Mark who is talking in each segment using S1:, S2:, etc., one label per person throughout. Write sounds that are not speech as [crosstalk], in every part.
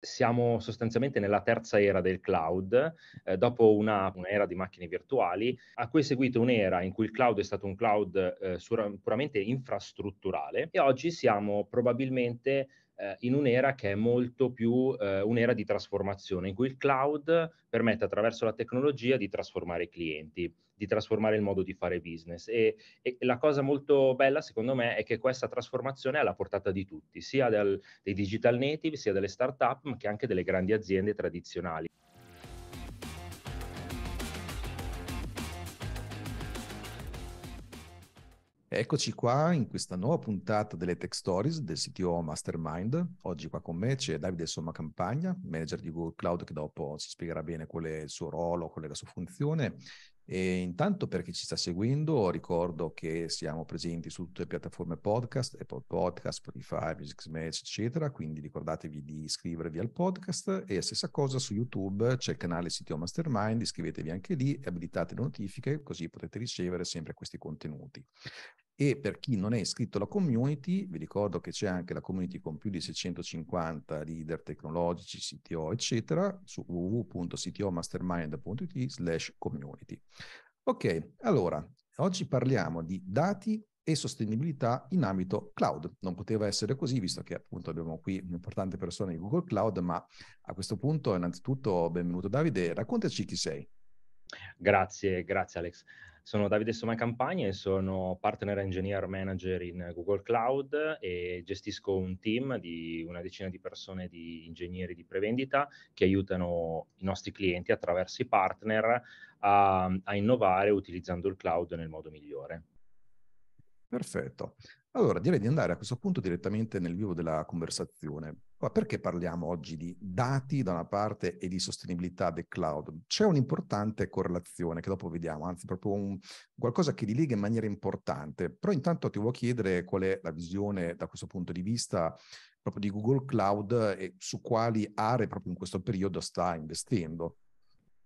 S1: siamo sostanzialmente nella terza era del cloud, eh, dopo una, un'era di macchine virtuali, a cui è seguita un'era in cui il cloud è stato un cloud eh, sur- puramente infrastrutturale e oggi siamo probabilmente eh, in un'era che è molto più eh, un'era di trasformazione, in cui il cloud permette attraverso la tecnologia di trasformare i clienti, di trasformare il modo di fare business. E, e la cosa molto bella, secondo me, è che questa trasformazione è alla portata di tutti, sia del, dei digital native, sia delle start-up, ma che anche delle grandi aziende tradizionali.
S2: Eccoci qua in questa nuova puntata delle Tech Stories del CTO Mastermind. Oggi qua con me c'è Davide Somma Campagna, manager di Google Cloud, che dopo ci spiegherà bene qual è il suo ruolo, qual è la sua funzione, e intanto per chi ci sta seguendo ricordo che siamo presenti su tutte le piattaforme podcast, Apple Podcast, Spotify, Music Smash, eccetera, quindi ricordatevi di iscrivervi al podcast e stessa cosa su YouTube, c'è il canale Sitio Mastermind, iscrivetevi anche lì e abilitate le notifiche così potete ricevere sempre questi contenuti. E per chi non è iscritto alla community, vi ricordo che c'è anche la community con più di 650 leader tecnologici, CTO, eccetera, su www.ctomastermind.it slash community. Ok, allora, oggi parliamo di dati e sostenibilità in ambito cloud. Non poteva essere così, visto che appunto abbiamo qui un'importante persona di Google Cloud, ma
S1: a questo punto innanzitutto benvenuto Davide, raccontaci chi sei. Grazie, grazie Alex. Sono Davide Soma Campagna e sono partner engineer manager in Google Cloud e gestisco un team di una decina di persone di ingegneri di prevendita che aiutano i nostri clienti attraverso i partner a, a innovare utilizzando il cloud nel modo migliore. Perfetto.
S2: Allora direi di andare a questo punto direttamente nel vivo della conversazione. Ma perché parliamo oggi di dati da una parte e di sostenibilità del cloud? C'è un'importante correlazione che dopo vediamo, anzi proprio un, qualcosa che li lega in maniera importante, però intanto ti voglio chiedere qual è la visione da questo punto di vista proprio di Google Cloud e su quali
S1: aree proprio in questo periodo sta investendo.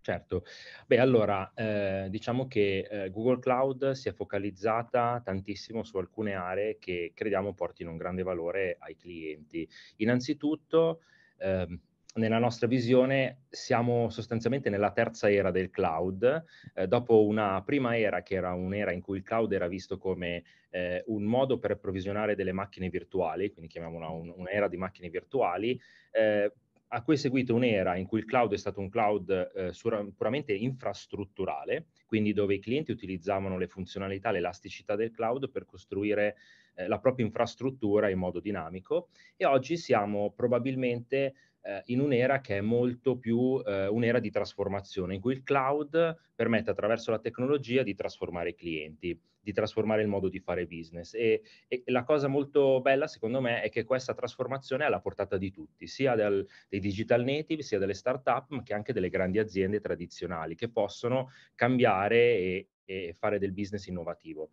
S1: Certo, beh allora eh, diciamo che eh, Google Cloud si è focalizzata tantissimo su alcune aree che crediamo portino un grande valore ai clienti. Innanzitutto, ehm, nella nostra visione siamo sostanzialmente nella terza era del cloud, eh, dopo una prima era che era un'era in cui il cloud era visto come eh, un modo per provvisionare delle macchine virtuali, quindi chiamiamola un, un'era di macchine virtuali, eh, a cui è seguita un'era in cui il cloud è stato un cloud eh, puramente infrastrutturale, quindi dove i clienti utilizzavano le funzionalità, l'elasticità del cloud per costruire eh, la propria infrastruttura in modo dinamico e oggi siamo probabilmente eh, in un'era che è molto più eh, un'era di trasformazione, in cui il cloud permette attraverso la tecnologia di trasformare i clienti, di trasformare il modo di fare business. E, e la cosa molto bella, secondo me, è che questa trasformazione è alla portata di tutti, sia del, dei digital native, sia delle start-up, ma che anche delle grandi aziende tradizionali, che possono cambiare e, e fare del business innovativo.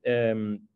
S1: Ehm,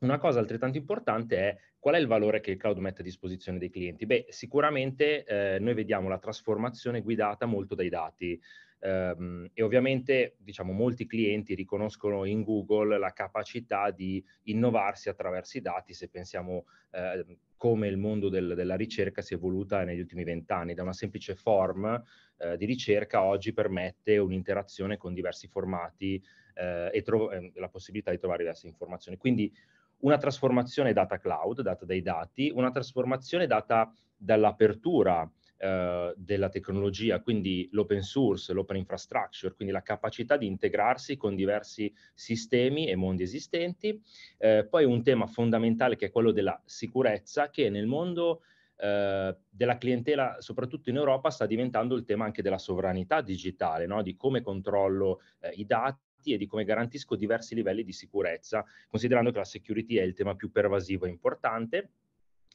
S1: una cosa altrettanto importante è qual è il valore che il cloud mette a disposizione dei clienti? Beh, sicuramente eh, noi vediamo la trasformazione guidata molto dai dati. Um, e ovviamente diciamo molti clienti riconoscono in Google la capacità di innovarsi attraverso i dati se pensiamo eh, come il mondo del, della ricerca si è evoluta negli ultimi vent'anni da una semplice form eh, di ricerca oggi permette un'interazione con diversi formati eh, e tro- ehm, la possibilità di trovare diverse informazioni quindi una trasformazione data cloud, data dai dati, una trasformazione data dall'apertura eh, della tecnologia, quindi l'open source, l'open infrastructure, quindi la capacità di integrarsi con diversi sistemi e mondi esistenti. Eh, poi un tema fondamentale che è quello della sicurezza, che nel mondo eh, della clientela, soprattutto in Europa, sta diventando il tema anche della sovranità digitale, no? di come controllo eh, i dati e di come garantisco diversi livelli di sicurezza, considerando che la security è il tema più pervasivo e importante.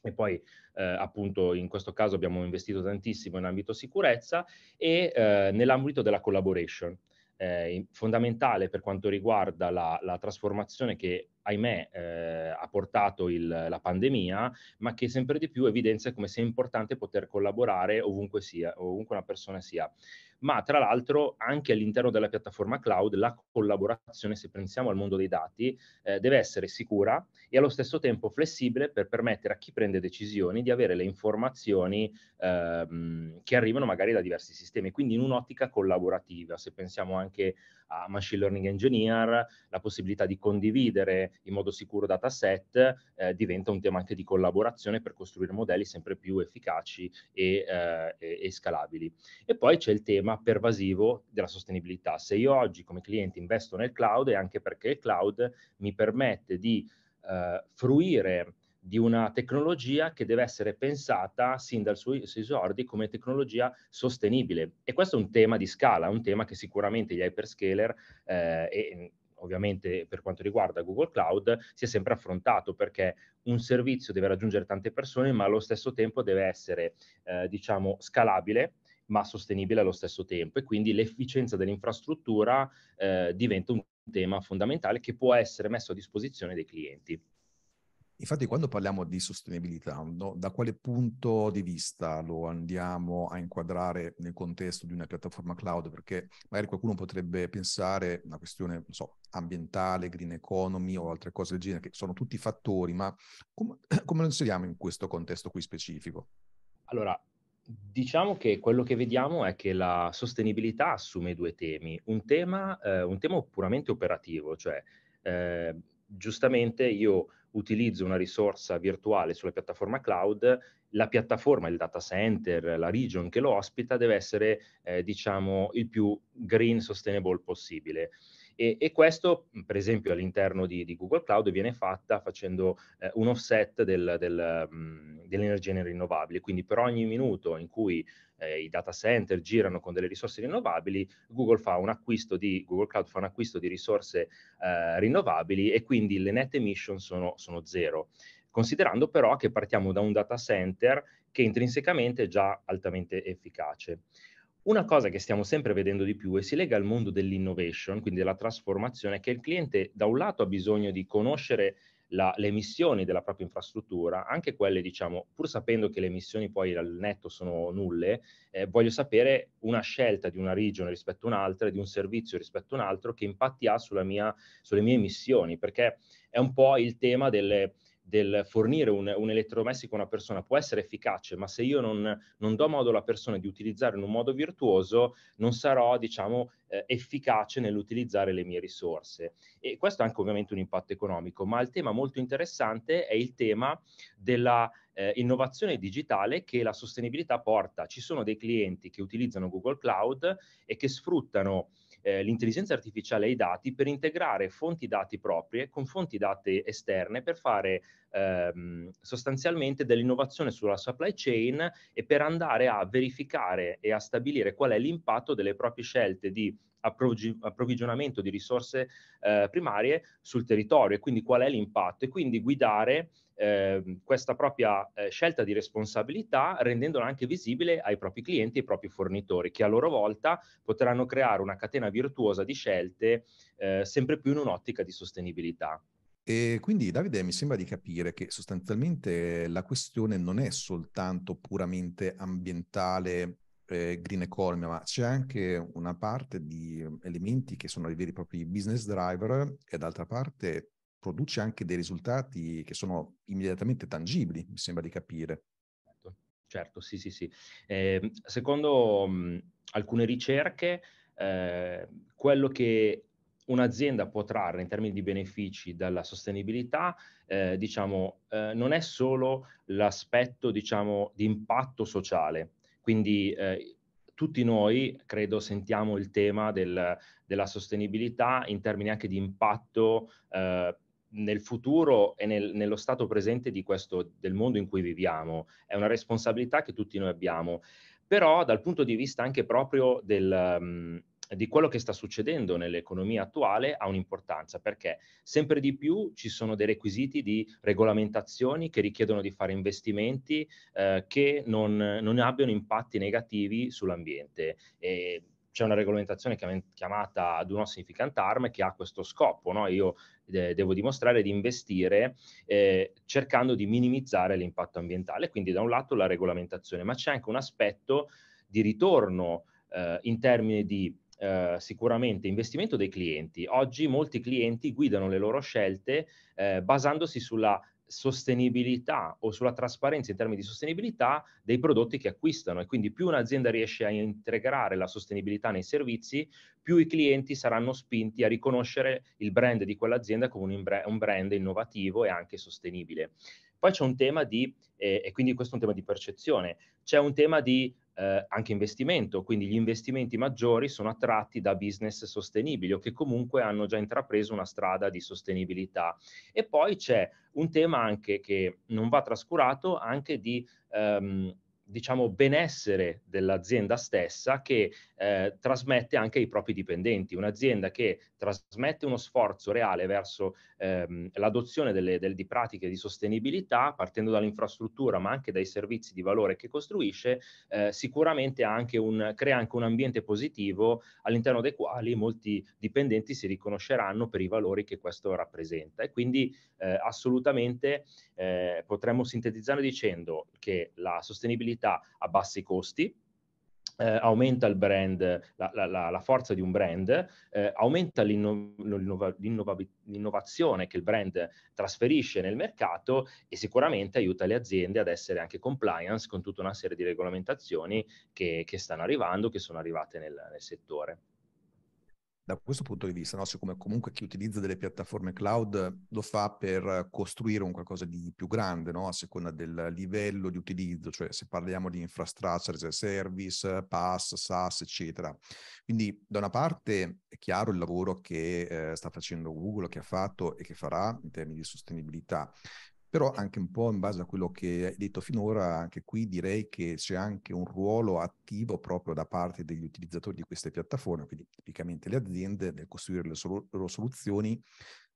S1: E poi eh, appunto in questo caso abbiamo investito tantissimo in ambito sicurezza e eh, nell'ambito della collaboration. Eh, fondamentale per quanto riguarda la, la trasformazione che ahimè eh, ha portato il, la pandemia, ma che sempre di più evidenzia come sia importante poter collaborare ovunque sia, ovunque una persona sia ma tra l'altro anche all'interno della piattaforma cloud la collaborazione, se pensiamo al mondo dei dati, eh, deve essere sicura e allo stesso tempo flessibile per permettere a chi prende decisioni di avere le informazioni ehm, che arrivano magari da diversi sistemi, quindi in un'ottica collaborativa, se pensiamo anche a machine learning engineer, la possibilità di condividere in modo sicuro dataset eh, diventa un tema anche di collaborazione per costruire modelli sempre più efficaci e, eh, e scalabili. E poi c'è il tema pervasivo della sostenibilità. Se io oggi come cliente investo nel cloud è anche perché il cloud mi permette di eh, fruire di una tecnologia che deve essere pensata sin dal suo esordi come tecnologia sostenibile. E questo è un tema di scala, un tema che sicuramente gli hyperscaler eh, e mm, ovviamente per quanto riguarda Google Cloud si è sempre affrontato perché un servizio deve raggiungere tante persone ma allo stesso tempo deve essere eh, diciamo scalabile ma sostenibile allo stesso tempo e quindi l'efficienza dell'infrastruttura eh, diventa un tema fondamentale che può essere messo a disposizione dei clienti.
S2: Infatti, quando parliamo di sostenibilità, no, da quale punto di vista lo andiamo a inquadrare nel contesto di una piattaforma cloud? Perché magari qualcuno potrebbe pensare una questione so, ambientale, green economy o altre cose del genere, che sono tutti fattori, ma com- [coughs] come lo inseriamo in questo contesto qui specifico?
S1: Allora, diciamo che quello che vediamo è che la sostenibilità assume due temi. Un tema, eh, un tema puramente operativo, cioè eh, giustamente io utilizzo una risorsa virtuale sulla piattaforma cloud, la piattaforma, il data center, la region che lo ospita deve essere, eh, diciamo, il più green sustainable possibile. E, e questo, mhmm, per esempio, all'interno di, di, Google Cloud viene fatta facendo eh, un offset del, del, mhmm, delle energie rinnovabili. Quindi per ogni minuto in cui eh, i data center girano con delle risorse rinnovabili, Google, fa un acquisto di, Google Cloud fa un acquisto di risorse eh, rinnovabili e quindi le net emission sono, sono zero considerando però che partiamo da un data center che intrinsecamente è già altamente efficace. Una cosa che stiamo sempre vedendo di più e si lega al mondo dell'innovation, quindi della trasformazione, è che il cliente da un lato ha bisogno di conoscere la, le emissioni della propria infrastruttura, anche quelle, diciamo, pur sapendo che le emissioni poi al netto sono nulle, eh, voglio sapere una scelta di una regione rispetto a un'altra, di un servizio rispetto a un altro, che impatti ha mia, sulle mie emissioni, perché è un po' il tema delle del fornire un, un, elettrodomestico a una persona può essere efficace, ma se io non, non do modo alla persona di utilizzarlo in un modo virtuoso, non sarò, diciamo, eh, efficace nell'utilizzare le mie risorse. E questo ha anche ovviamente un impatto economico, ma il tema molto interessante è il tema della eh, innovazione digitale che la sostenibilità porta. Ci sono dei clienti che utilizzano Google Cloud e che sfruttano eh, l'intelligenza artificiale ai dati per integrare fonti dati proprie con fonti dati esterne per fare ehm, sostanzialmente dell'innovazione sulla supply chain e per andare a verificare e a stabilire qual è l'impatto delle proprie scelte di approvvigionamento di risorse eh, primarie sul territorio e quindi qual è l'impatto e quindi guidare eh, questa propria eh, scelta di responsabilità rendendola anche visibile ai propri clienti e ai propri fornitori, che a loro volta potranno creare una catena virtuosa di scelte eh, sempre più in un'ottica di sostenibilità. E quindi Davide mi sembra di capire
S2: che sostanzialmente la questione non è soltanto puramente ambientale, eh, green economy, ma c'è anche una parte di ehm, elementi che sono i veri e propri business driver e d'altra parte produce anche dei risultati che sono
S1: immediatamente tangibili, mi sembra di capire. Certo, certo sì, sì, sì. Eh, secondo mh, alcune ricerche, eh, quello che un'azienda può trarre in termini di benefici dalla sostenibilità, eh, diciamo, eh, non è solo l'aspetto, diciamo, di impatto sociale, quindi eh, tutti noi, credo, sentiamo il tema del, della sostenibilità in termini anche di impatto eh, nel futuro e nel, nello stato presente di questo, del mondo in cui viviamo. È una responsabilità che tutti noi abbiamo, però dal punto di vista anche proprio del, um, di quello che sta succedendo nell'economia attuale ha un'importanza, perché sempre di più ci sono dei requisiti di regolamentazioni che richiedono di fare investimenti eh, che non, non abbiano impatti negativi sull'ambiente. E, c'è una regolamentazione chiamata Do Not Significant Harm che ha questo scopo, no? io de- devo dimostrare di investire eh, cercando di minimizzare l'impatto ambientale, quindi da un lato la regolamentazione, ma c'è anche un aspetto di ritorno eh, in termini di Uh, sicuramente investimento dei clienti. Oggi molti clienti guidano le loro scelte uh, basandosi sulla sostenibilità o sulla trasparenza in termini di sostenibilità dei prodotti che acquistano e quindi più un'azienda riesce a integrare la sostenibilità nei servizi, più i clienti saranno spinti a riconoscere il brand di quell'azienda come un, imbra- un brand innovativo e anche sostenibile. Poi c'è un tema di, eh, e quindi questo è un tema di percezione, c'è un tema di eh, anche investimento, quindi gli investimenti maggiori sono attratti da business sostenibili o che comunque hanno già intrapreso una strada di sostenibilità. E poi c'è un tema anche che non va trascurato, anche di ehm, diciamo, benessere dell'azienda stessa che eh, trasmette anche ai propri dipendenti. Un'azienda che trasmette uno sforzo reale verso ehm, l'adozione delle, del, di pratiche di sostenibilità, partendo dall'infrastruttura ma anche dai servizi di valore che costruisce, eh, sicuramente anche un, crea anche un ambiente positivo all'interno dei quali molti dipendenti si riconosceranno per i valori che questo rappresenta. E quindi eh, assolutamente eh, potremmo sintetizzare dicendo che la sostenibilità visibilità a bassi costi, eh, aumenta brand, la, la, la, forza di un brand, eh, aumenta l'inno, l'innova, l'innova, l'innovazione che il brand trasferisce nel mercato e sicuramente aiuta le aziende ad essere anche compliance con tutta una serie di regolamentazioni che, che stanno arrivando, che sono arrivate nel, nel settore
S2: da questo punto di vista, no? siccome comunque chi utilizza delle piattaforme cloud lo fa per costruire un qualcosa di più grande, no? a seconda del livello di utilizzo, cioè se parliamo di infrastructure as service, PaaS, SaaS, eccetera. Quindi da una parte è chiaro il lavoro che eh, sta facendo Google, che ha fatto e che farà in termini di sostenibilità, però anche un po' in base a quello che hai detto finora, anche qui direi che c'è anche un ruolo attivo proprio da parte degli utilizzatori di queste piattaforme, quindi tipicamente le aziende nel costruire le loro soluzioni,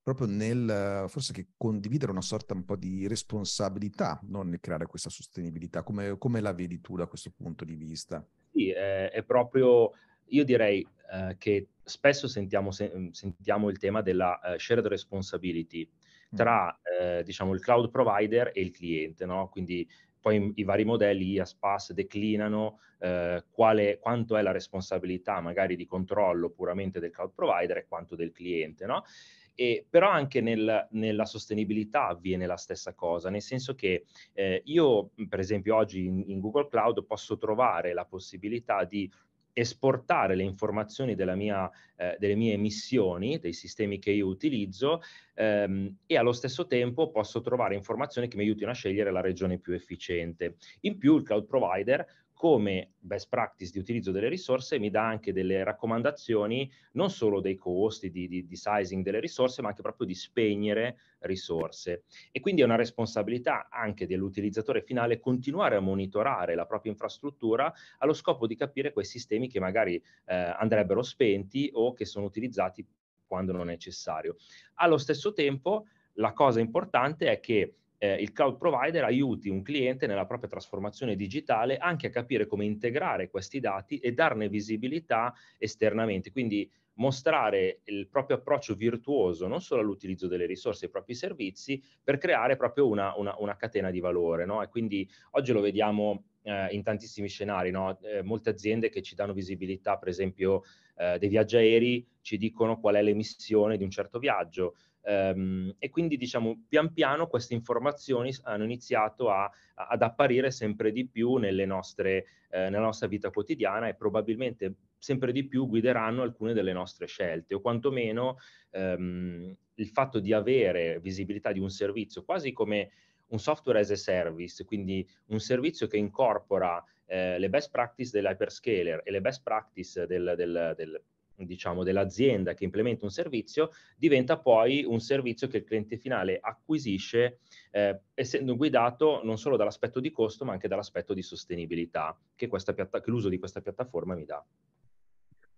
S2: proprio nel forse che condividere una sorta un po' di responsabilità non nel creare questa sostenibilità. Come, come la vedi tu da questo punto di vista?
S1: Sì, è, è proprio, io direi eh, che spesso sentiamo, se, sentiamo, il tema della uh, shared responsibility, tra eh, diciamo, il cloud provider e il cliente, no? quindi poi i vari modelli IASPAS declinano eh, quale, quanto è la responsabilità magari di controllo puramente del cloud provider e quanto del cliente. No? E, però anche nel, nella sostenibilità avviene la stessa cosa, nel senso che eh, io mhmm, per esempio oggi in, in Google Cloud posso trovare la possibilità di esportare le informazioni mia, eh, delle mie emissioni, dei sistemi che io utilizzo ehm, e allo stesso tempo posso trovare informazioni che mi aiutino a scegliere la regione più efficiente. In più il cloud provider come best practice di utilizzo delle risorse mi dà anche delle raccomandazioni non solo dei costi, di, di, di sizing delle risorse, ma anche proprio di spegnere risorse. E quindi è una responsabilità anche dell'utilizzatore finale continuare a monitorare la propria infrastruttura allo scopo di capire quei sistemi che magari eh, andrebbero spenti o che sono utilizzati quando non è necessario. Allo stesso tempo, la cosa importante è che eh, il cloud provider aiuti un cliente nella propria trasformazione digitale anche a capire come integrare questi dati e darne visibilità esternamente. Quindi mostrare il proprio approccio virtuoso non solo all'utilizzo delle risorse e dei propri servizi, per creare proprio una, una, una catena di valore. No? E quindi oggi lo vediamo eh, in tantissimi scenari, no? eh, molte aziende che ci danno visibilità, per esempio eh, dei viaggi aerei, ci dicono qual è l'emissione di un certo viaggio, Um, e quindi diciamo pian piano queste informazioni hanno iniziato a, a, ad apparire sempre di più nostre, eh, nella nostra vita quotidiana e probabilmente sempre di più guideranno alcune delle nostre scelte o quantomeno um, il fatto di avere visibilità di un servizio quasi come un software as a service, quindi un servizio che incorpora eh, le best practice dell'hyperscaler e le best practice del, del, del diciamo, dell'azienda che implementa un servizio diventa poi un servizio che il cliente finale acquisisce eh, essendo guidato non solo dall'aspetto di costo ma anche dall'aspetto di sostenibilità che, piatta- che l'uso di questa piattaforma mi dà.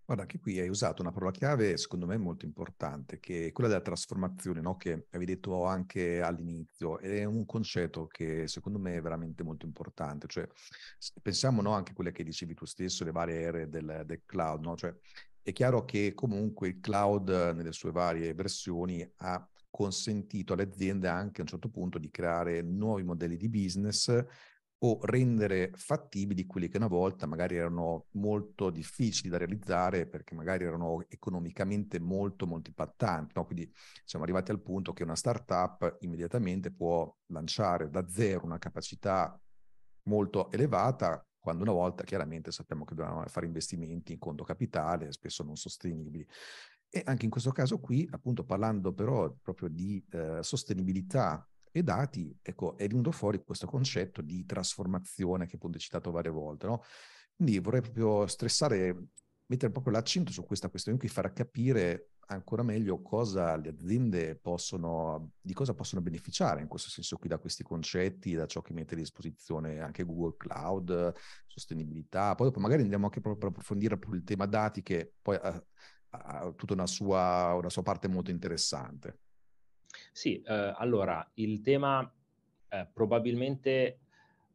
S2: Guarda, anche qui hai usato una parola chiave, secondo me molto importante, che è quella della trasformazione, no? che avevi detto anche all'inizio. ed È un concetto che secondo me è veramente molto importante. Cioè, pensiamo no, anche a quelle che dicevi tu stesso, le varie aree del, del cloud, no? cioè, è chiaro che comunque il cloud eh, nelle sue varie versioni ha consentito alle aziende anche a un certo punto di creare nuovi modelli di business o rendere fattibili quelli che una volta magari erano molto difficili da realizzare perché magari erano economicamente molto molto impattanti. No? Quindi siamo arrivati al punto che una startup immediatamente può lanciare da zero una capacità molto elevata quando una volta chiaramente sappiamo che dobbiamo fare investimenti in conto capitale, spesso non sostenibili. E anche in questo caso qui, appunto parlando però proprio di eh, sostenibilità e dati, ecco, è venuto fuori questo concetto di trasformazione che appunto è citato varie volte, no? Quindi vorrei proprio stressare, mettere proprio l'accento su questa questione qui, far capire ancora meglio cosa le aziende possono, di cosa possono beneficiare in questo senso qui da questi concetti, da ciò che mette a disposizione anche Google Cloud, sostenibilità. Poi dopo magari andiamo anche proprio per approfondire proprio il tema dati che poi ha, ha tutta una sua, una sua, parte molto interessante.
S1: Sì, eh, allora il tema eh, probabilmente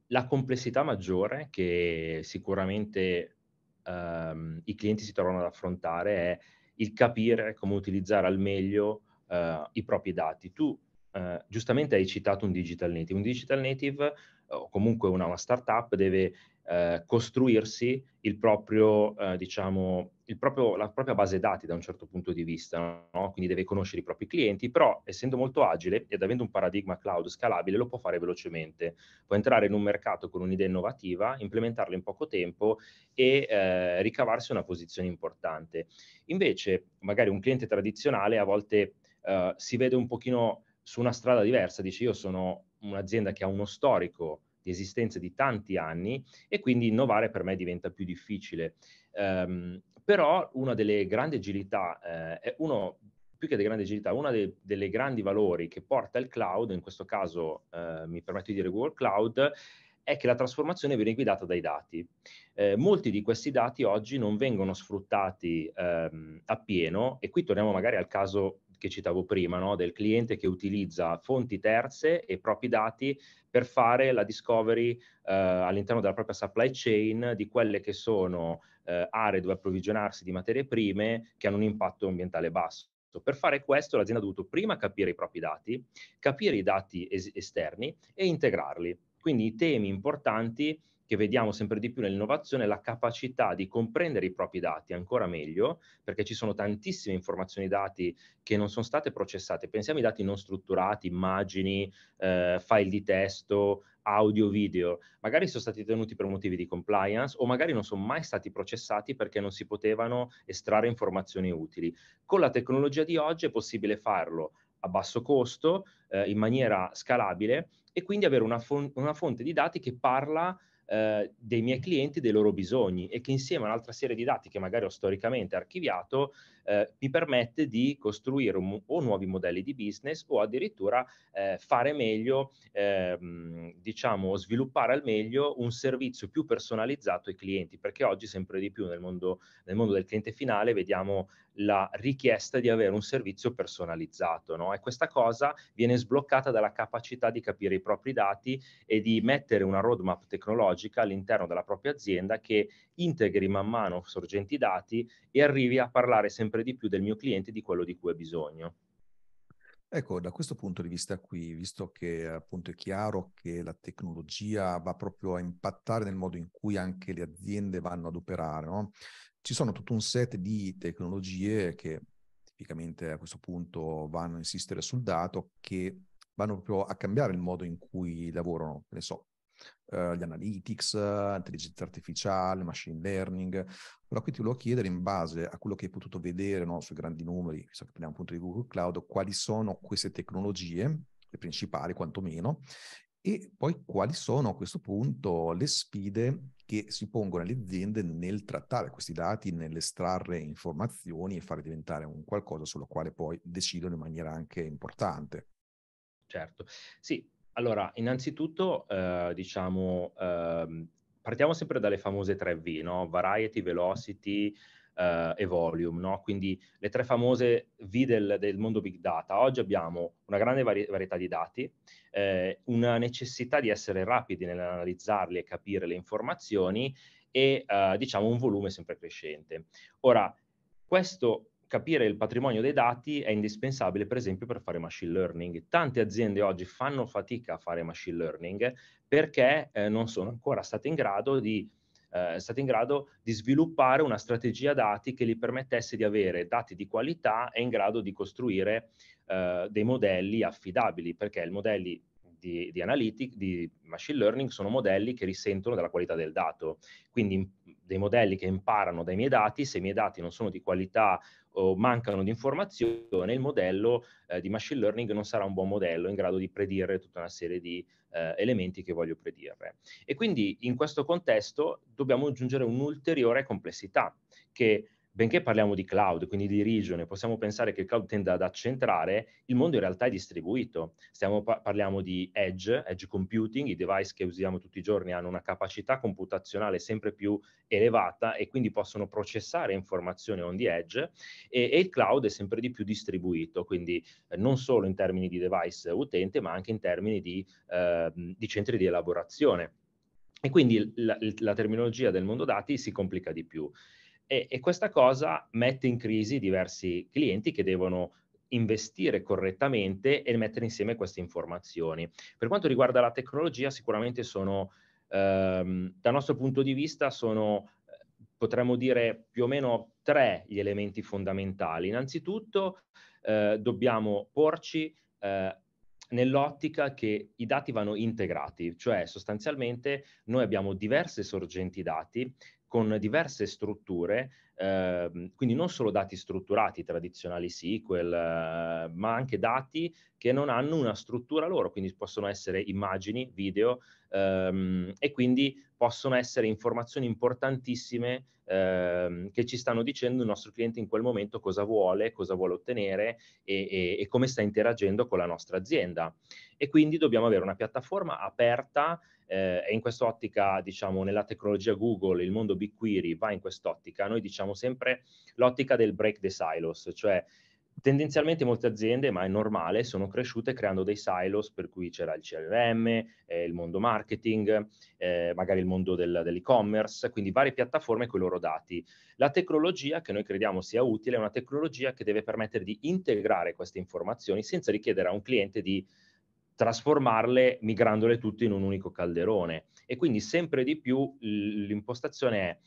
S1: la complessità maggiore che sicuramente ehm, i clienti si trovano ad affrontare è il capire come utilizzare al meglio eh, i propri dati. Tu eh, giustamente hai citato un digital native, un digital native eh, o comunque una, una startup deve eh, costruirsi il proprio, eh, diciamo, il proprio, la propria base dati da un certo punto di vista, no? quindi deve conoscere i propri clienti, però essendo molto agile ed avendo un paradigma cloud scalabile lo può fare velocemente, può entrare in un mercato con un'idea innovativa, implementarla in poco tempo e eh, ricavarsi una posizione importante. Invece magari un cliente tradizionale a volte eh, si vede un pochino su una strada diversa, dice io sono un'azienda che ha uno storico, di esistenza di tanti anni e quindi innovare per me diventa più difficile. Um, però una delle grandi agilità, eh, è uno più che delle grandi agilità, uno dei, delle grandi valori che porta il cloud, in questo caso eh, mi permetto di dire Google Cloud, è che la trasformazione viene guidata dai dati. Eh, molti di questi dati oggi non vengono sfruttati ehm, appieno e qui torniamo magari al caso che citavo prima, no? del cliente che utilizza fonti terze e propri dati per fare la discovery eh, all'interno della propria supply chain di quelle che sono eh, aree dove approvvigionarsi di materie prime che hanno un impatto ambientale basso. Per fare questo l'azienda ha dovuto prima capire i propri dati, capire i dati es- esterni e integrarli. Quindi i temi importanti che vediamo sempre di più nell'innovazione è la capacità di comprendere i propri dati ancora meglio, perché ci sono tantissime informazioni dati che non sono state processate. Pensiamo ai dati non strutturati, immagini, eh, file di testo, audio, video, magari sono stati tenuti per motivi di compliance o magari non sono mai stati processati perché non si potevano estrarre informazioni utili. Con la tecnologia di oggi è possibile farlo a basso costo, eh, in maniera scalabile e quindi avere una, fon- una fonte di dati che parla eh, dei miei clienti, dei loro bisogni e che insieme a un'altra serie di dati che magari ho storicamente archiviato eh, mi permette di costruire un, o nuovi modelli di business o addirittura eh, fare meglio, ehm, diciamo, sviluppare al meglio un servizio più personalizzato ai clienti, perché oggi sempre di più nel mondo, nel mondo del cliente finale vediamo la richiesta di avere un servizio personalizzato no? e questa cosa viene sbloccata dalla capacità di capire i propri dati e di mettere una roadmap tecnologica all'interno della propria azienda che integri man mano sorgenti dati e arrivi a parlare sempre sempre di più del mio cliente di quello di cui ha bisogno.
S2: Ecco, da questo punto di vista qui, visto che appunto è chiaro che la tecnologia va proprio a impattare nel modo in cui anche le aziende vanno ad operare, no? ci sono tutto un set di tecnologie che tipicamente a questo punto vanno a insistere sul dato, che vanno proprio a cambiare il modo in cui lavorano, ne so, eh, gli analytics, l'intelligenza artificiale, machine learning, però qui ti volevo chiedere in base a quello che hai potuto vedere no, sui grandi numeri, visto che parliamo appunto di Google Cloud, quali sono queste tecnologie, le principali quantomeno, e poi quali sono a questo punto le sfide che si pongono alle aziende nel trattare questi dati, nell'estrarre informazioni e far diventare un qualcosa sulla quale poi decidono in maniera anche importante.
S1: Certo, sì, allora, innanzitutto, eh, diciamo, ehm, partiamo sempre dalle famose 3V, no? Variety, Velocity eh, e Volume, no? Quindi le tre famose V del, del, mondo Big Data. Oggi abbiamo una grande vari- varietà di dati, eh, una necessità di essere rapidi nell'analizzarli e capire le informazioni e, eh, diciamo, un volume sempre crescente. Ora, questo capire il patrimonio dei dati è indispensabile, per esempio, per fare machine learning. Tante aziende oggi fanno fatica a fare machine learning perché eh, non sono ancora state in grado di eh, state in grado di sviluppare una strategia dati che gli permettesse di avere dati di qualità e in grado di costruire eh, dei modelli affidabili, perché i modelli di, di analytic, di machine learning, sono modelli che risentono della qualità del dato. Quindi dei modelli che imparano dai miei dati, se i miei dati non sono di qualità o mancano di informazione, il modello eh, di machine learning non sarà un buon modello in grado di predire tutta una serie di eh, elementi che voglio predire. E quindi in questo contesto dobbiamo aggiungere un'ulteriore complessità che benché parliamo di cloud, quindi di region, possiamo pensare che il cloud tenda ad accentrare, il mondo in realtà è distribuito. Stiamo, parliamo di edge, edge computing, i device che usiamo tutti i giorni hanno una capacità computazionale sempre più elevata e quindi possono processare informazioni on the edge e, e il cloud è sempre di più distribuito, quindi eh, non solo in termini di device utente, ma anche in termini di, eh, di centri di elaborazione. E quindi la, la terminologia del mondo dati si complica di più e, e questa cosa mette in crisi diversi clienti che devono investire correttamente e mettere insieme queste informazioni. Per quanto riguarda la tecnologia, sicuramente sono, ehm, dal nostro punto di vista, sono, eh, potremmo dire, più o meno tre gli elementi fondamentali. Innanzitutto eh, dobbiamo porci eh, nell'ottica che i dati vanno integrati, cioè sostanzialmente noi abbiamo diverse sorgenti dati con diverse strutture Ehm, quindi non solo dati strutturati, tradizionali SQL, eh, ma anche dati che non hanno una struttura loro, quindi possono essere immagini, video ehm, e quindi possono essere informazioni importantissime ehm, che ci stanno dicendo il nostro cliente in quel momento cosa vuole, cosa vuole ottenere e, e, e come sta interagendo con la nostra azienda. E quindi dobbiamo avere una piattaforma aperta eh, e in quest'ottica, diciamo, nella tecnologia Google, il mondo BigQuery va in quest'ottica. Noi diciamo usiamo sempre l'ottica del break the silos, cioè tendenzialmente molte aziende, ma è normale, sono cresciute creando dei silos per cui c'era il CRM, eh, il mondo marketing, eh, magari il mondo del, dell'e-commerce, quindi varie piattaforme con i loro dati. La tecnologia che noi crediamo sia utile è una tecnologia che deve permettere di integrare queste informazioni senza richiedere a un cliente di trasformarle migrandole tutte in un unico calderone. E quindi sempre di più l'impostazione è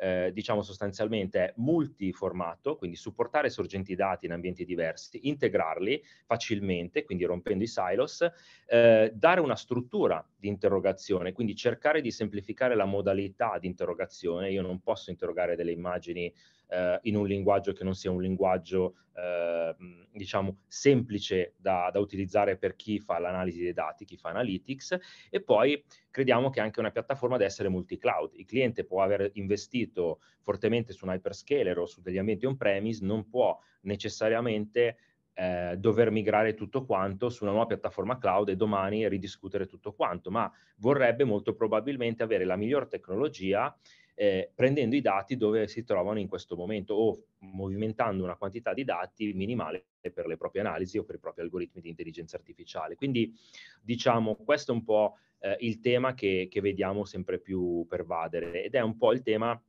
S1: eh, diciamo sostanzialmente è multiformato, quindi supportare sorgenti dati in ambienti diversi, integrarli facilmente, quindi rompendo i silos, eh, dare una struttura di interrogazione, quindi cercare di semplificare la modalità di interrogazione. Io non posso interrogare delle immagini eh, in un linguaggio che non sia un linguaggio eh, diciamo semplice da, da, utilizzare per chi fa l'analisi dei dati, chi fa analytics e poi crediamo che anche una piattaforma deve essere multi-cloud. Il cliente può aver investito fortemente su un hyperscaler o su degli ambienti on-premise, non può necessariamente eh, dover migrare tutto quanto su una nuova piattaforma cloud e domani ridiscutere tutto quanto, ma vorrebbe molto probabilmente avere la miglior tecnologia eh, prendendo i dati dove si trovano in questo momento o movimentando una quantità di dati minimale per le proprie analisi o per i propri algoritmi di intelligenza artificiale. Quindi diciamo questo è un po' eh, il tema che, che vediamo sempre più pervadere ed è un po' il tema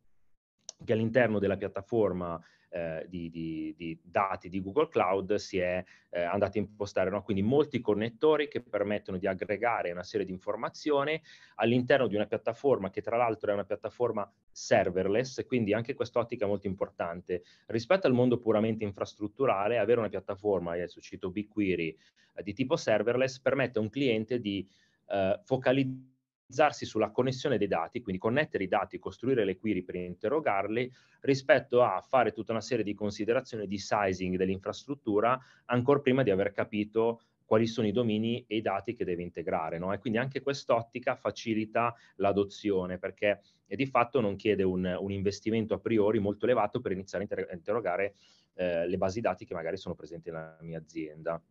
S1: che all'interno della piattaforma eh, di, di, di, dati di Google Cloud si è eh, andato a impostare. No? Quindi molti connettori che permettono di aggregare una serie di informazioni all'interno di una piattaforma che tra l'altro è una piattaforma serverless, quindi anche quest'ottica è molto importante. Rispetto al mondo puramente infrastrutturale, avere una piattaforma, adesso cito BigQuery, eh, di tipo serverless permette a un cliente di eh, focalizzare focalizzarsi sulla connessione dei dati, quindi connettere i dati, costruire le query per interrogarli, rispetto a fare tutta una serie di considerazioni di sizing dell'infrastruttura, ancora prima di aver capito quali sono i domini e i dati che deve integrare. No? E quindi anche quest'ottica facilita l'adozione perché di fatto non chiede un, un investimento a priori molto elevato per iniziare a inter- interrogare eh, le basi dati che magari sono presenti nella mia azienda.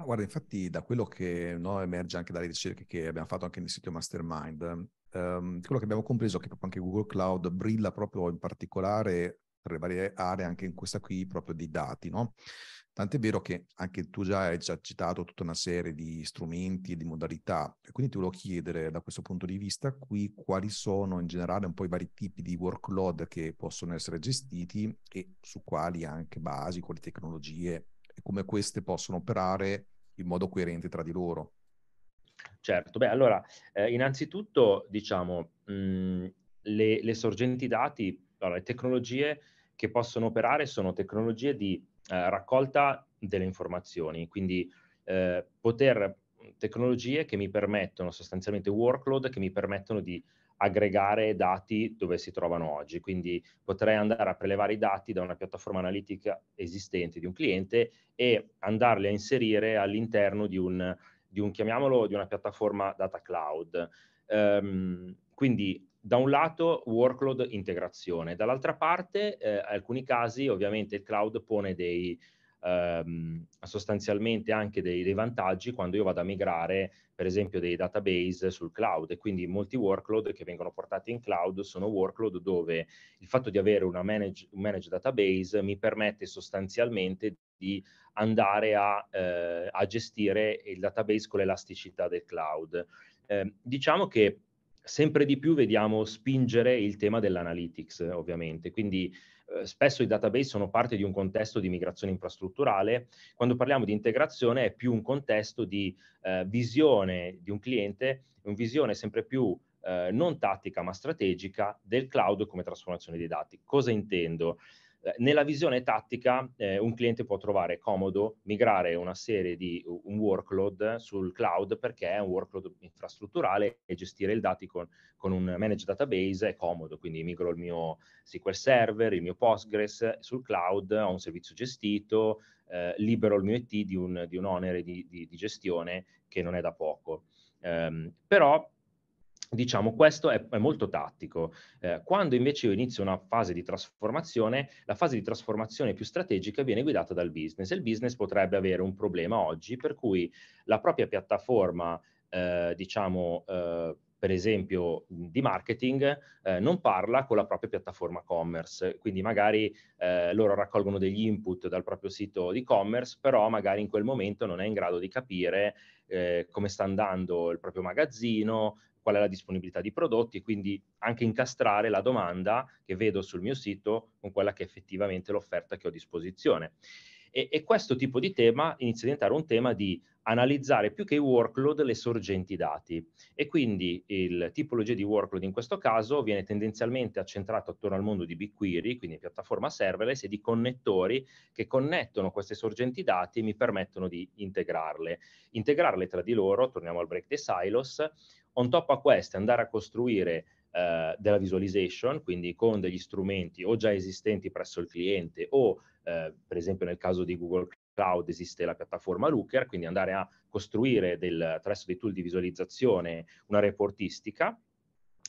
S2: Ah, guarda, infatti da quello che no, emerge anche dalle ricerche che abbiamo fatto anche nel sito Mastermind, ehm, quello che abbiamo compreso è che proprio anche Google Cloud brilla proprio in particolare tra le varie aree, anche in questa qui, proprio dei dati, no? Tant'è vero che anche tu già hai già citato tutta una serie di strumenti e di modalità, e quindi ti volevo chiedere da questo punto di vista qui quali sono in generale un po' i vari tipi di workload che possono essere gestiti e su quali anche basi, quali tecnologie e come queste possono operare in modo coerente tra di
S1: loro. Certo, beh, allora, eh, innanzitutto, diciamo, mh, mm, le, le, sorgenti dati, allora, le tecnologie che possono operare sono tecnologie di eh, raccolta delle informazioni, quindi eh, poter, mm, tecnologie che mi permettono sostanzialmente workload che mi permettono di aggregare dati dove si trovano oggi. Quindi potrei andare a prelevare i dati da una piattaforma analitica esistente di un cliente e andarli a inserire all'interno di un, di un chiamiamolo, di una piattaforma data cloud. Um, quindi da un lato workload integrazione, dall'altra parte eh, alcuni casi ovviamente il cloud pone dei, ehm, sostanzialmente anche dei, dei, vantaggi quando io vado a migrare per esempio dei database sul cloud e quindi molti workload che vengono portati in cloud sono workload dove il fatto di avere manage, un managed database mi permette sostanzialmente di andare a, eh, a gestire il database con l'elasticità del cloud. Eh, diciamo che sempre di più vediamo spingere il tema dell'analytics ovviamente, quindi eh, spesso i database sono parte di un contesto di migrazione infrastrutturale, quando parliamo di integrazione è più un contesto di eh, visione di un cliente, una visione sempre più eh, non tattica ma strategica del cloud come trasformazione dei dati. Cosa intendo? Eh, nella visione tattica eh, un cliente può trovare comodo migrare una serie di un workload sul cloud perché è un workload infrastrutturale e gestire i dati con, con, un managed database è comodo, quindi migro il mio SQL Server, il mio Postgres sul cloud, ho un servizio gestito, eh, libero il mio IT di un, di un onere di, di, di, gestione che non è da poco. Um, però Diciamo, questo è, è molto tattico. Eh, quando invece io inizio una fase di trasformazione, la fase di trasformazione più strategica viene guidata dal business. E il business potrebbe avere un problema oggi per cui la propria piattaforma, eh, diciamo, eh, per esempio di marketing eh, non parla con la propria piattaforma commerce, quindi magari eh, loro raccolgono degli input dal proprio sito di commerce, però magari in quel momento non è in grado di capire eh, come sta andando il proprio magazzino, qual è la disponibilità di prodotti e quindi anche incastrare la domanda che vedo sul mio sito con quella che è effettivamente l'offerta che ho a disposizione. E, e, questo tipo di tema inizia a diventare un tema di analizzare più che i workload le sorgenti dati e quindi il tipologia di workload in questo caso viene tendenzialmente accentrato attorno al mondo di BigQuery, quindi piattaforma serverless e di connettori che connettono queste sorgenti dati e mi permettono di integrarle, integrarle tra di loro, torniamo al break the silos On top a queste andare a costruire eh, della visualization, quindi con degli strumenti o già esistenti presso il cliente o eh, per esempio nel caso di Google Cloud esiste la piattaforma Looker, quindi andare a costruire del, attraverso dei tool di visualizzazione una reportistica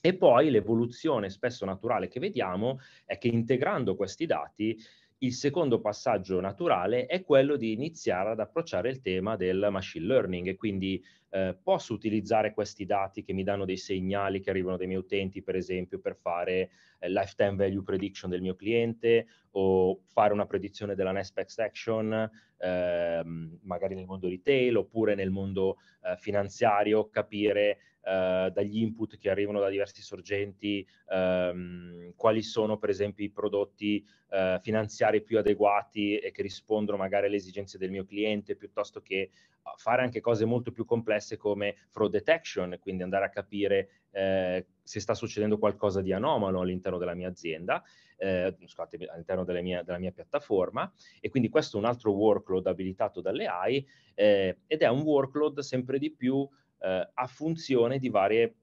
S1: e poi l'evoluzione spesso naturale che vediamo è che integrando questi dati il secondo passaggio naturale è quello di iniziare ad approcciare il tema del machine learning e quindi eh, posso utilizzare questi dati che mi danno dei segnali che arrivano dai miei utenti, per esempio, per fare eh, lifetime value prediction del mio cliente o fare una predizione della next best action, eh, magari nel mondo retail oppure nel mondo eh, finanziario, capire eh, dagli input che arrivano da diversi sorgenti, ehm, quali sono per esempio i prodotti eh, finanziari più adeguati e che rispondono magari alle esigenze del mio cliente, piuttosto che eh, fare anche cose molto più complesse come fraud detection, quindi andare a capire eh, se sta succedendo qualcosa di anomalo all'interno della mia azienda, eh, scusate, all'interno mie, della mia piattaforma. E quindi questo è un altro workload abilitato dalle AI eh, ed è un workload sempre di più eh, a funzione di varie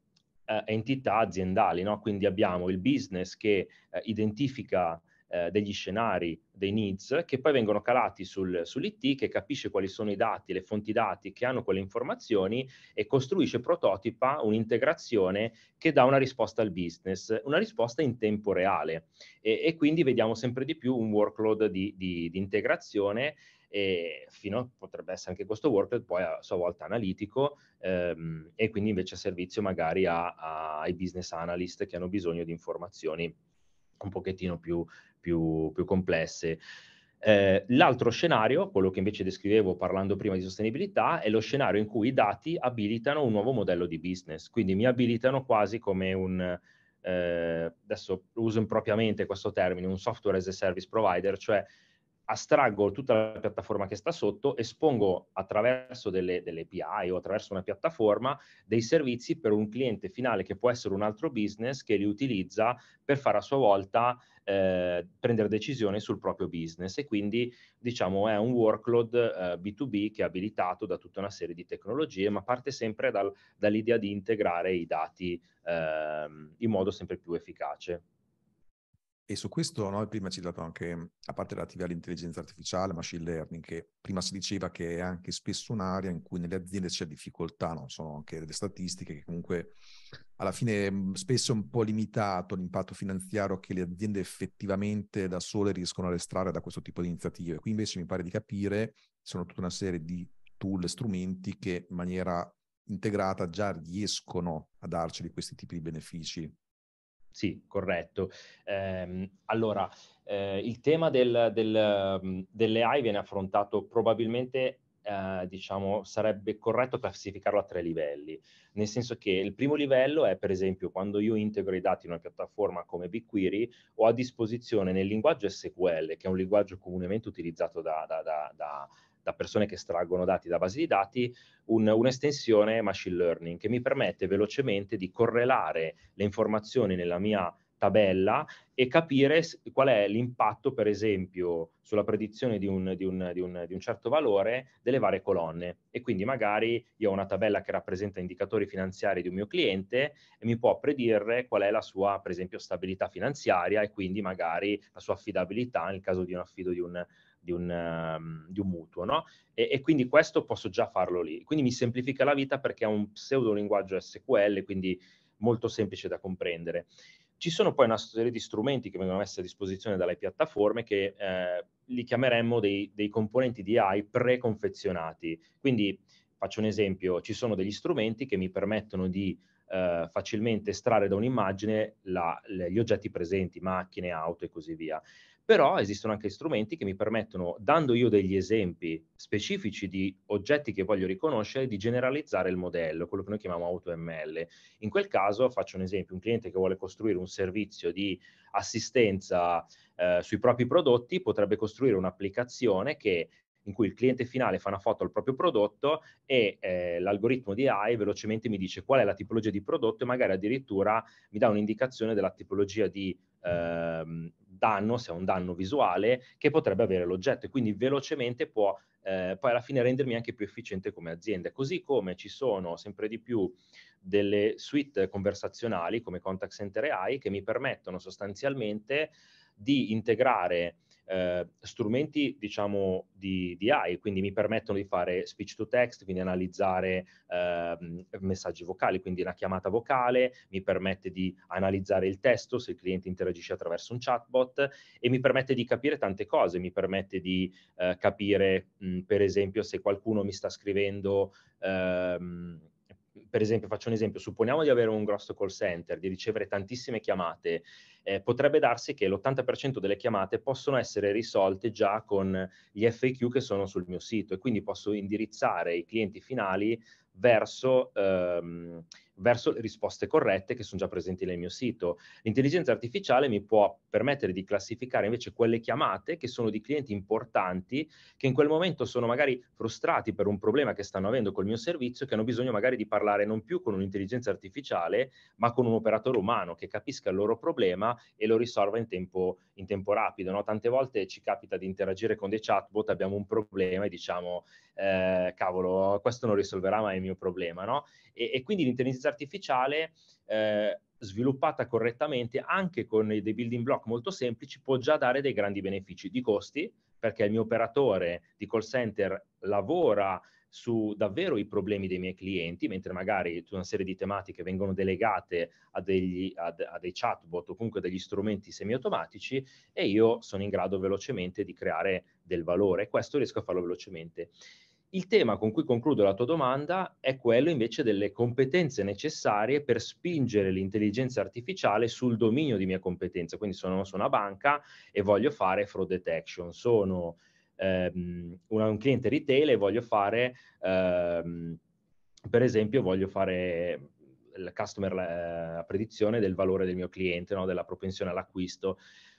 S1: eh, entità aziendali. No? Quindi abbiamo il business che eh, identifica eh, degli scenari, dei needs, che poi vengono calati sul, sull'IT, che capisce quali sono i dati, le fonti dati che hanno quelle informazioni e costruisce, prototipa un'integrazione che dà una risposta al business, una risposta in tempo reale. E, e quindi vediamo sempre di più un workload di, di, di integrazione e fino a, potrebbe essere anche questo workload poi a sua volta analitico ehm, e quindi invece a servizio magari a, a, ai business analyst che hanno bisogno di informazioni un pochettino più, più, più complesse. Eh, l'altro scenario, quello che invece descrivevo parlando prima di sostenibilità, è lo scenario in cui i dati abilitano un nuovo modello di business, quindi mi abilitano quasi come un, eh, adesso uso impropriamente questo termine, un software as a service provider, cioè astraggo tutta la piattaforma che sta sotto, espongo attraverso delle, delle API o attraverso una piattaforma dei servizi per un cliente finale che può essere un altro business che li utilizza per fare a sua volta eh, prendere decisioni sul proprio business e quindi diciamo è un workload eh, B2B che è abilitato da tutta una serie di tecnologie ma parte sempre dal, dall'idea di integrare i dati eh, in modo sempre più efficace.
S2: E su questo noi prima ci dato anche la parte relativa all'intelligenza artificiale, machine learning, che prima si diceva che è anche spesso un'area in cui nelle aziende c'è difficoltà, no? sono anche delle statistiche che comunque alla fine mm, spesso è un po' limitato l'impatto finanziario che le aziende effettivamente da sole riescono ad estrarre da questo tipo di iniziative. Qui invece mi pare di capire sono tutta una serie di tool, strumenti che in maniera integrata già riescono a darci questi tipi di benefici sì, corretto.
S1: Ehm, allora, eh, il tema del, del, mm, delle AI viene affrontato probabilmente eh, diciamo, sarebbe corretto classificarlo a tre livelli, nel senso che il primo livello è, per esempio, quando io integro i dati in una piattaforma come BigQuery, ho a disposizione nel linguaggio SQL, che è un linguaggio comunemente utilizzato da, da, da, da persone che estraggono dati da basi di dati, un, un'estensione machine learning che mi permette velocemente di correlare le informazioni nella mia tabella e capire qual è l'impatto, per esempio, sulla predizione di un, di, un, di, un, di un, certo valore delle varie colonne. E quindi magari io ho una tabella che rappresenta indicatori finanziari di un mio cliente e mi può predire qual è la sua, per esempio, stabilità finanziaria e quindi magari la sua affidabilità nel caso di un affido di un, di un, um, di un, mutuo, no? E, e, quindi questo posso già farlo lì. Quindi mi semplifica la vita perché è un pseudolinguaggio SQL, quindi molto semplice da comprendere. Ci sono poi una serie di strumenti che vengono messi a disposizione dalle piattaforme che eh, li chiameremmo dei, dei componenti di AI preconfezionati. Quindi faccio un esempio, ci sono degli strumenti che mi permettono di eh, facilmente estrarre da un'immagine la, le, gli oggetti presenti, macchine, auto e così via però esistono anche strumenti che mi permettono, dando io degli esempi specifici di oggetti che voglio riconoscere, di generalizzare il modello, quello che noi chiamiamo AutoML. In quel caso faccio un esempio, un cliente che vuole costruire un servizio di assistenza eh, sui propri prodotti potrebbe costruire un'applicazione che in cui il cliente finale fa una foto al proprio prodotto e eh, l'algoritmo di AI velocemente mi dice qual è la tipologia di prodotto e magari addirittura mi dà un'indicazione della tipologia di ehm, danno, se è un danno visuale, che potrebbe avere l'oggetto e quindi velocemente può eh, poi alla fine rendermi anche più efficiente come azienda. Così come ci sono sempre di più delle suite conversazionali come Contact Center AI che mi permettono sostanzialmente di integrare eh, strumenti diciamo di, di, AI, quindi mi permettono di fare speech to text, quindi analizzare eh, messaggi vocali, quindi una chiamata vocale, mi permette di analizzare il testo se il cliente interagisce attraverso un chatbot e mi permette di capire tante cose, mi permette di eh, capire mh, per esempio se qualcuno mi sta scrivendo... Eh, per esempio, faccio un esempio, supponiamo di avere un grosso call center, di ricevere tantissime chiamate, eh, potrebbe darsi che l'80% delle chiamate possono essere risolte già con gli FAQ che sono sul mio sito e quindi posso indirizzare i clienti finali verso ehm, verso le risposte corrette che sono già presenti nel mio sito. L'intelligenza artificiale mi può permettere di classificare invece quelle chiamate che sono di clienti importanti che in quel momento sono magari frustrati per un problema che stanno avendo col mio servizio, che hanno bisogno magari di parlare non più con un'intelligenza artificiale, ma con un operatore umano che capisca il loro problema e lo risolva in tempo, in tempo rapido. No? Tante volte ci capita di interagire con dei chatbot, abbiamo un problema e diciamo, eh, cavolo, questo non risolverà mai il mio problema. No? E, e quindi l'intelligenza intelligenza artificiale eh, sviluppata correttamente anche con dei building block molto semplici può già dare dei grandi benefici di costi perché il mio operatore di call center lavora su davvero i problemi dei miei clienti, mentre magari una serie di tematiche vengono delegate a, degli, a, a dei chatbot o comunque degli strumenti semiautomatici e io sono in grado velocemente di creare del valore. Questo riesco a farlo velocemente. Il tema con cui concludo la tua domanda è quello invece delle competenze necessarie per spingere l'intelligenza artificiale sul dominio di mia competenza. Quindi sono su una banca e voglio fare fraud detection, sono ehm, una, un cliente retail e voglio fare, ehm, per esempio, voglio fare la customer la, eh, la predizione del valore del mio cliente, no? della propensione all'acquisto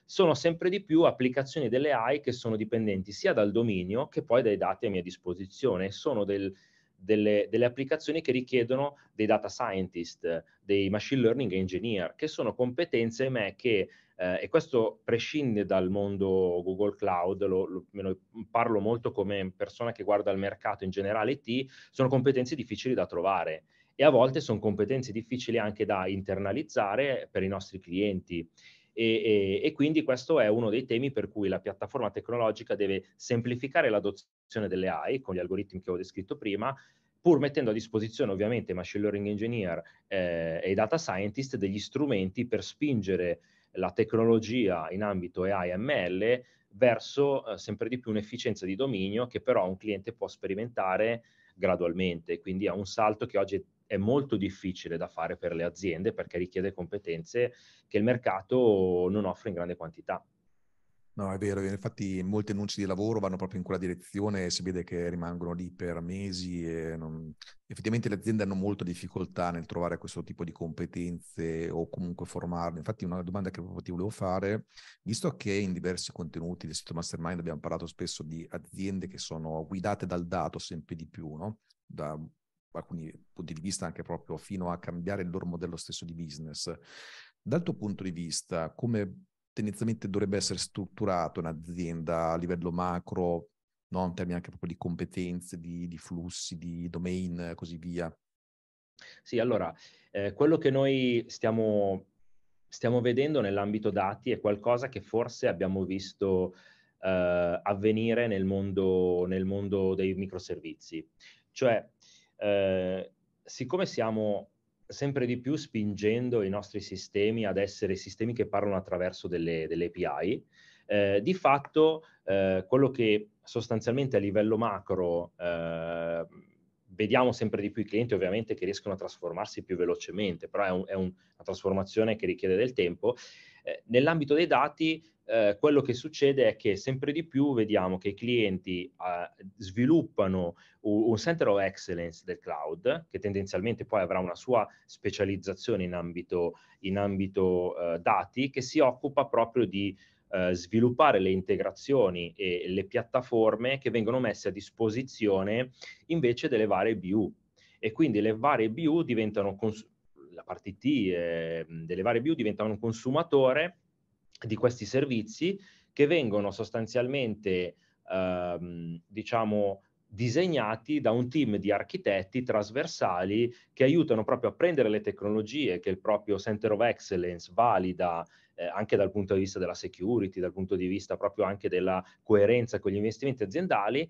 S1: sono sempre di più applicazioni delle AI che sono dipendenti sia dal dominio che poi dai dati a mia disposizione. Sono del, delle, delle, applicazioni che richiedono dei data scientist, dei machine learning engineer, che sono competenze me che, eh, e questo prescinde dal mondo Google Cloud, lo, lo, me lo parlo molto come persona che guarda il mercato in generale IT, sono competenze difficili da trovare e a volte sono competenze difficili anche da internalizzare per i nostri clienti e, e, e, quindi questo è uno dei temi per cui la piattaforma tecnologica deve semplificare l'adozione delle AI con gli algoritmi che ho descritto prima, pur mettendo a disposizione ovviamente machine learning engineer eh, e data scientist degli strumenti per spingere la tecnologia in ambito AI ML verso eh, sempre di più un'efficienza di dominio che però un cliente può sperimentare gradualmente, quindi è un salto che oggi è è molto difficile da fare per le aziende perché richiede competenze che il mercato non offre in grande quantità.
S2: No, è vero, infatti molti annunci di lavoro vanno proprio in quella direzione, si vede che rimangono lì per mesi e non... effettivamente le aziende hanno molta difficoltà nel trovare questo tipo di competenze o comunque formarle. Infatti una domanda che proprio ti volevo fare, visto che in diversi contenuti del sito Mastermind abbiamo parlato spesso di aziende che sono guidate dal dato sempre di più, no? da alcuni punti di vista anche proprio fino a cambiare il loro modello stesso di business. Dal tuo punto di vista, come tendenzialmente dovrebbe essere strutturato un'azienda a livello macro, no? in termini anche proprio di competenze, di, di flussi, di domain e così via?
S1: Sì, allora, eh, quello che noi stiamo, stiamo, vedendo nell'ambito dati è qualcosa che forse abbiamo visto eh, avvenire nel mondo, nel mondo dei microservizi. Cioè, eh, siccome stiamo sempre di più spingendo i nostri sistemi ad essere sistemi che parlano attraverso delle, delle API, eh, di fatto eh, quello che sostanzialmente a livello macro eh, vediamo sempre di più i clienti ovviamente che riescono a trasformarsi più velocemente, però è, un, è un, una trasformazione che richiede del tempo. Eh, nell'ambito dei dati eh, quello che succede è che sempre di più vediamo che i clienti eh, sviluppano un, un, center of excellence del cloud, che tendenzialmente poi avrà una sua specializzazione in ambito, in ambito eh, dati, che si occupa proprio di eh, sviluppare le integrazioni e le piattaforme che vengono messe a disposizione invece delle varie BU. E quindi le varie BU diventano, cons- la parte IT eh, delle varie BU diventano un consumatore di questi servizi che vengono sostanzialmente ehm, diciamo disegnati da un team di architetti trasversali che aiutano proprio a prendere le tecnologie che il proprio Center of Excellence valida eh, anche dal punto di vista della security, dal punto di vista proprio anche della coerenza con gli investimenti aziendali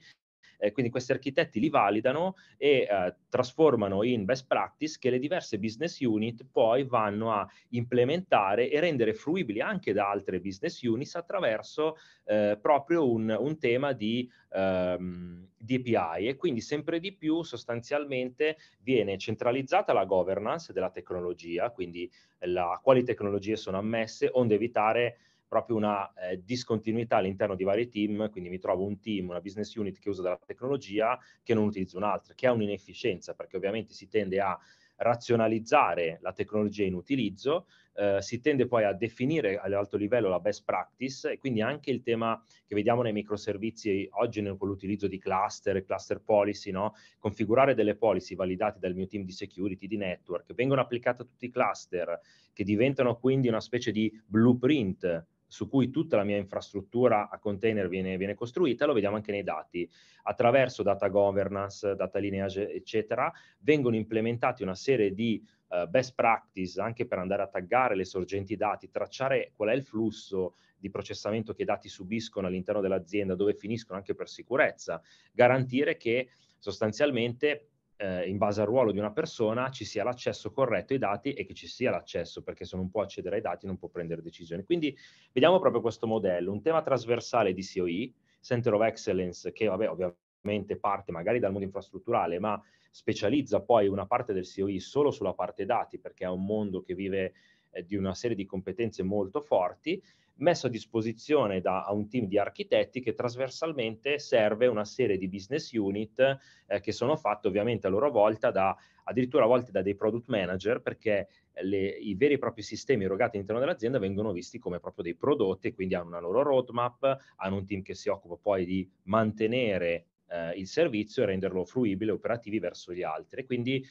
S1: eh, quindi questi architetti li validano e eh, trasformano in best practice che le diverse business unit poi vanno a implementare e rendere fruibili anche da altre business units attraverso eh, proprio un, un, tema di ehm, DPI e quindi sempre di più sostanzialmente viene centralizzata la governance della tecnologia, quindi la, quali tecnologie sono ammesse, onde evitare proprio una eh, discontinuità all'interno di vari team, quindi mi trovo un team, una business unit che usa della tecnologia che non utilizza un'altra, che è un'inefficienza, perché ovviamente si tende a razionalizzare la tecnologia in utilizzo, eh, si tende poi a definire all'alto livello la best practice e quindi anche il tema che vediamo nei microservizi oggi nel, con l'utilizzo di cluster, cluster policy, no? configurare delle policy validate dal mio team di security, di network, vengono applicate a tutti i cluster che diventano quindi una specie di blueprint su cui tutta la mia infrastruttura a container viene, viene, costruita, lo vediamo anche nei dati. Attraverso data governance, data lineage, eccetera, vengono implementati una serie di uh, best practice anche per andare a taggare le sorgenti dati, tracciare qual è il flusso di processamento che i dati subiscono all'interno dell'azienda, dove finiscono anche per sicurezza, garantire che sostanzialmente eh, in base al ruolo di una persona ci sia l'accesso corretto ai dati e che ci sia l'accesso, perché se non può accedere ai dati non può prendere decisioni. Quindi vediamo proprio questo modello, un tema trasversale di COI, Center of Excellence, che vabbè, ovviamente parte magari dal mondo infrastrutturale, ma specializza poi una parte del COI solo sulla parte dati, perché è un mondo che vive eh, di una serie di competenze molto forti, messo a disposizione da a un team di architetti che trasversalmente serve una serie di business unit eh, che sono fatte ovviamente a loro volta da addirittura a volte da dei product manager perché le, i veri e propri sistemi erogati all'interno dell'azienda vengono visti come proprio dei prodotti e quindi hanno una loro roadmap, hanno un team che si occupa poi di mantenere eh, il servizio e renderlo fruibile, e operativi verso gli altri. Quindi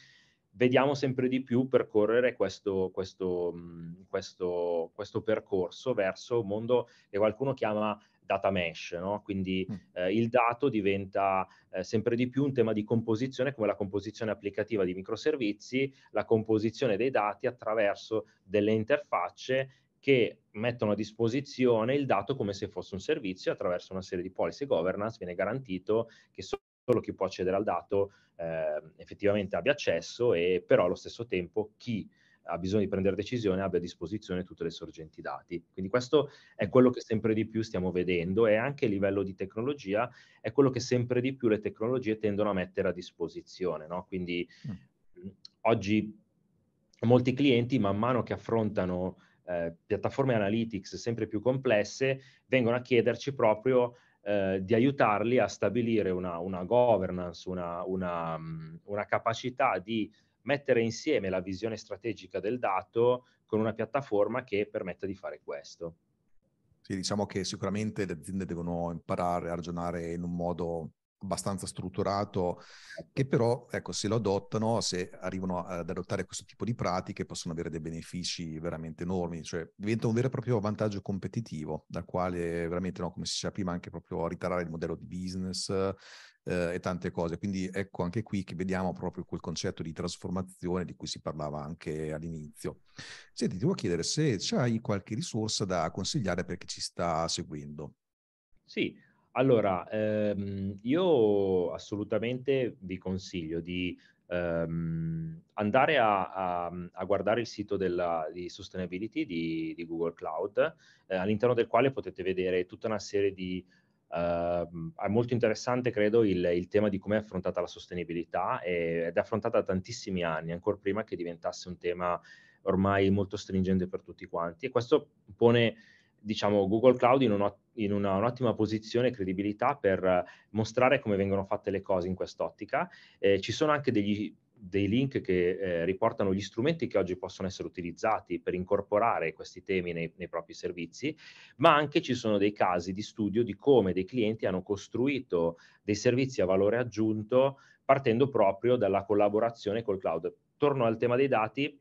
S1: vediamo sempre di più percorrere questo, questo, questo, questo percorso verso un mondo che qualcuno chiama data mesh, no? quindi mm. eh, il dato diventa eh, sempre di più un tema di composizione come la composizione applicativa di microservizi, la composizione dei dati attraverso delle interfacce che mettono a disposizione il dato come se fosse un servizio attraverso una serie di policy governance, viene garantito che solo chi può accedere al dato eh, effettivamente abbia accesso e però allo stesso tempo chi ha bisogno di prendere decisione abbia a disposizione tutte le sorgenti dati. Quindi questo è quello che sempre di più stiamo vedendo e anche a livello di tecnologia è quello che sempre di più le tecnologie tendono a mettere a disposizione. No? Quindi mm. oggi molti clienti man mano che affrontano eh, piattaforme analytics sempre più complesse vengono a chiederci proprio eh, di aiutarli a stabilire una, una governance, una, una, mm, una, capacità di mettere insieme la visione strategica del dato con una piattaforma che permetta di fare questo.
S2: Sì, diciamo che sicuramente le aziende devono imparare a ragionare in un modo abbastanza strutturato, che però, ecco, se lo adottano, se arrivano ad adottare questo tipo di pratiche, possono avere dei benefici veramente enormi, cioè diventa un vero e proprio vantaggio competitivo, dal quale veramente, no, come si diceva prima, anche proprio ritarare il modello di business eh, e tante cose. Quindi ecco anche qui che vediamo proprio quel concetto di trasformazione di cui si parlava anche all'inizio. Senti, ti devo chiedere se hai qualche risorsa da consigliare
S1: per chi ci sta seguendo. Sì, allora, ehm, io assolutamente vi consiglio di ehm, andare a, a, a, guardare il sito della, di sustainability di, di Google Cloud, eh, all'interno del quale potete vedere tutta una serie di Uh, è molto interessante, credo, il, il tema di come è affrontata la sostenibilità e, ed è affrontata da tantissimi anni, ancora prima che diventasse un tema ormai molto stringente per tutti quanti. E questo pone diciamo, Google Cloud in, un, in una, un'ottima posizione e credibilità per eh, mostrare come vengono fatte le cose in quest'ottica. Eh, ci sono anche degli, dei link che eh, riportano gli strumenti che oggi possono essere utilizzati per incorporare questi temi nei, nei, propri servizi, ma anche ci sono dei casi di studio di come dei clienti hanno costruito dei servizi a valore aggiunto partendo proprio dalla collaborazione col cloud. Torno al tema dei dati,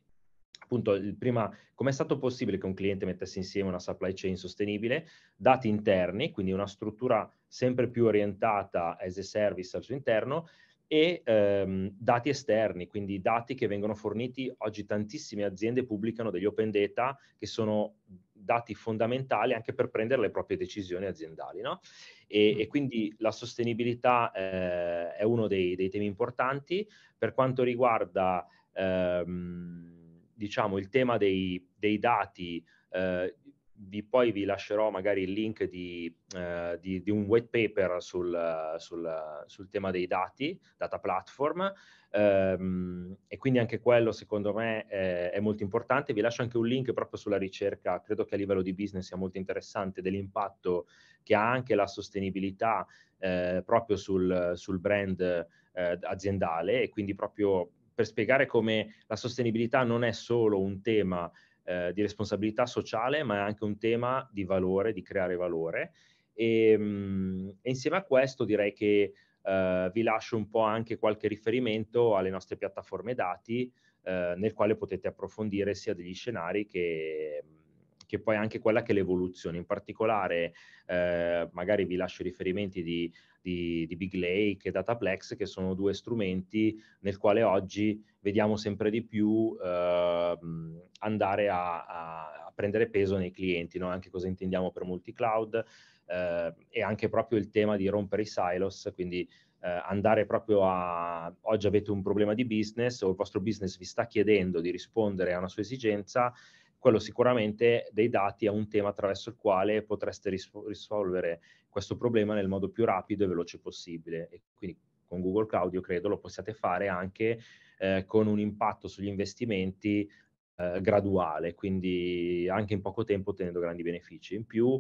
S1: appunto prima è stato possibile che un cliente mettesse insieme una supply chain sostenibile, dati interni, quindi una struttura sempre più orientata as a service al suo interno e ehm, dati esterni, quindi dati che vengono forniti oggi tantissime aziende pubblicano degli open data che sono dati fondamentali anche per prendere le proprie decisioni aziendali. No? E, mm. e, quindi la sostenibilità eh, è uno dei, dei, temi importanti per quanto riguarda ehm, diciamo, il tema dei, dei dati, eh, vi, poi vi lascerò magari il link di, eh, di, di un white paper sul, sul, sul, tema dei dati, data platform, ehm, e quindi anche quello secondo me è, è, molto importante. Vi lascio anche un link proprio sulla ricerca, credo che a livello di business sia molto interessante, dell'impatto che ha anche la sostenibilità eh, proprio sul, sul brand eh, aziendale e quindi proprio per spiegare come la sostenibilità non è solo un tema eh, di responsabilità sociale, ma è anche un tema di valore, di creare valore. E, ehm, mh, e insieme a questo direi che eh, vi lascio un po' anche qualche riferimento alle nostre piattaforme dati, eh, nel quale potete approfondire sia degli scenari che che poi è anche quella che è l'evoluzione. In particolare, eh, magari vi lascio riferimenti di, di, di Big Lake e Dataplex, che sono due strumenti nel quale oggi vediamo sempre di più eh, andare a, a, prendere peso nei clienti, no? anche cosa intendiamo per multi-cloud eh, e anche proprio il tema di rompere i silos, quindi eh, andare proprio a oggi avete un problema di business o il vostro business vi sta chiedendo di rispondere a una sua esigenza quello sicuramente dei dati è un tema attraverso il quale potreste risol- risolvere questo problema nel modo più rapido e veloce possibile. E quindi con Google Cloud io credo lo possiate fare anche eh, con un impatto sugli investimenti eh, graduale, quindi anche in poco tempo ottenendo grandi benefici. In più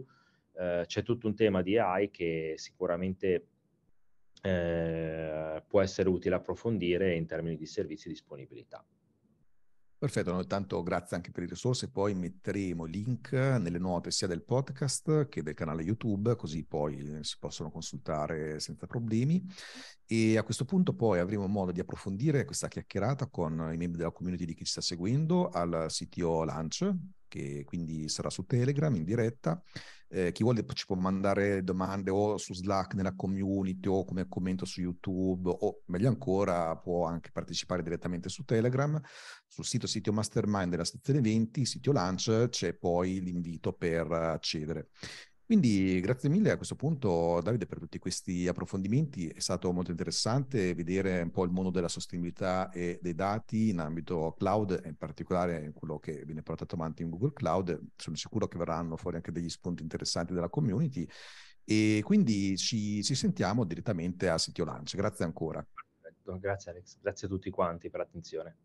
S1: eh, c'è tutto un tema di AI che sicuramente eh, può essere utile approfondire in termini di servizi e disponibilità.
S2: Perfetto, no, tanto grazie anche per le risorse, poi metteremo link nelle note sia del podcast che del canale YouTube, così poi eh, si possono consultare senza problemi. E a questo punto poi avremo modo di approfondire questa chiacchierata con i membri della community di chi ci sta seguendo al CTO Lunch, che quindi sarà su Telegram in diretta eh, chi vuole ci può mandare domande o su Slack nella community o come commento su YouTube o meglio ancora può anche partecipare direttamente su Telegram. Sul sito sito Mastermind della sezione 20, sito Lunch, c'è poi l'invito per accedere. Quindi grazie mille a questo punto Davide per tutti questi approfondimenti, è stato molto interessante vedere un po' il mondo della sostenibilità e dei dati in ambito cloud, in particolare quello che viene portato avanti in Google Cloud, sono sicuro che verranno fuori anche degli spunti interessanti dalla community e quindi ci, ci sentiamo direttamente a Sitio Lunch.
S1: Grazie ancora. grazie Alex, grazie a tutti quanti per l'attenzione.